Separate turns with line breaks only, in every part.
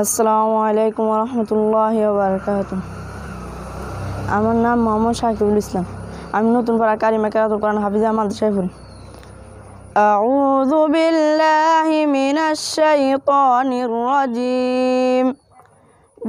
আসসালামু আলাইকুম রহমতুল্লাহ বারকাত আমার নাম মোহাম্মদ শাকিবুল ইসলাম আমি নতুন পাড়া কারিমা কেরাতুল কোরআন হাফিজা মাদ্রাসায় পড়ি أعوذ بالله من الشيطان الرجيم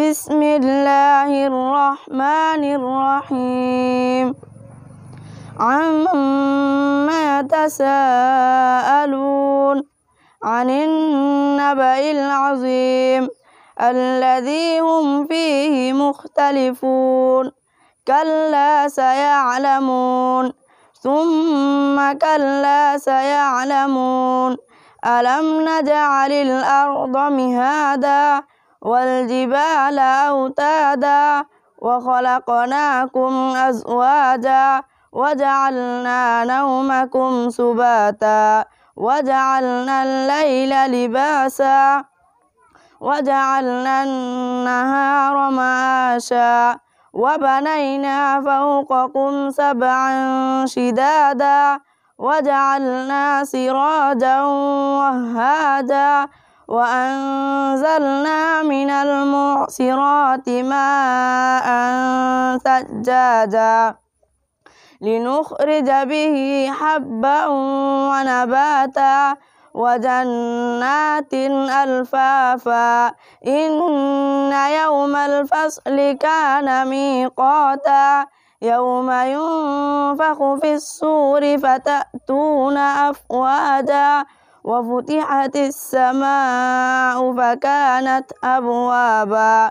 بسم الله الرحمن الرحيم عما تساءلون عن النبأ العظيم الذي هم فيه مختلفون كلا سيعلمون ثم كلا سيعلمون ألم نجعل الأرض مهادا والجبال أوتادا وخلقناكم أزواجا وجعلنا نومكم سباتا وجعلنا الليل لباسا وجعلنا النهار معاشا وبنينا فوقكم سبعا شدادا وجعلنا سراجا وهادا وأنزلنا من المعصرات ماء سجادا لنخرج به حبا ونباتا وجنات ألفافا إن يوم الفصل كان ميقاتا يوم ينفخ في السور فتأتون أفواجا وفتحت السماء فكانت أبوابا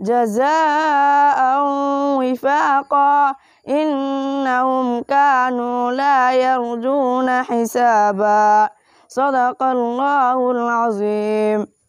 جزاء وفاقا إنهم كانوا لا يرجون حسابا صدق الله العظيم